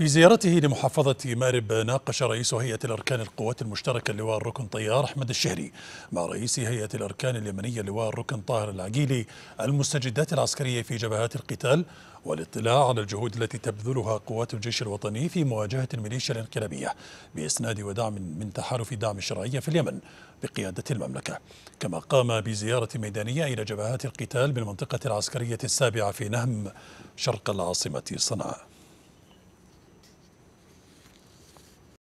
في زيارته لمحافظة مأرب ناقش رئيس هيئة الأركان القوات المشتركة اللواء الركن طيار أحمد الشهري مع رئيس هيئة الأركان اليمنية اللواء الركن طاهر العقيلي المستجدات العسكرية في جبهات القتال والاطلاع على الجهود التي تبذلها قوات الجيش الوطني في مواجهة الميليشيا الانقلابية بإسناد ودعم من تحالف دعم الشرعية في اليمن بقيادة المملكة كما قام بزيارة ميدانية إلى جبهات القتال بالمنطقة العسكرية السابعة في نهم شرق العاصمة صنعاء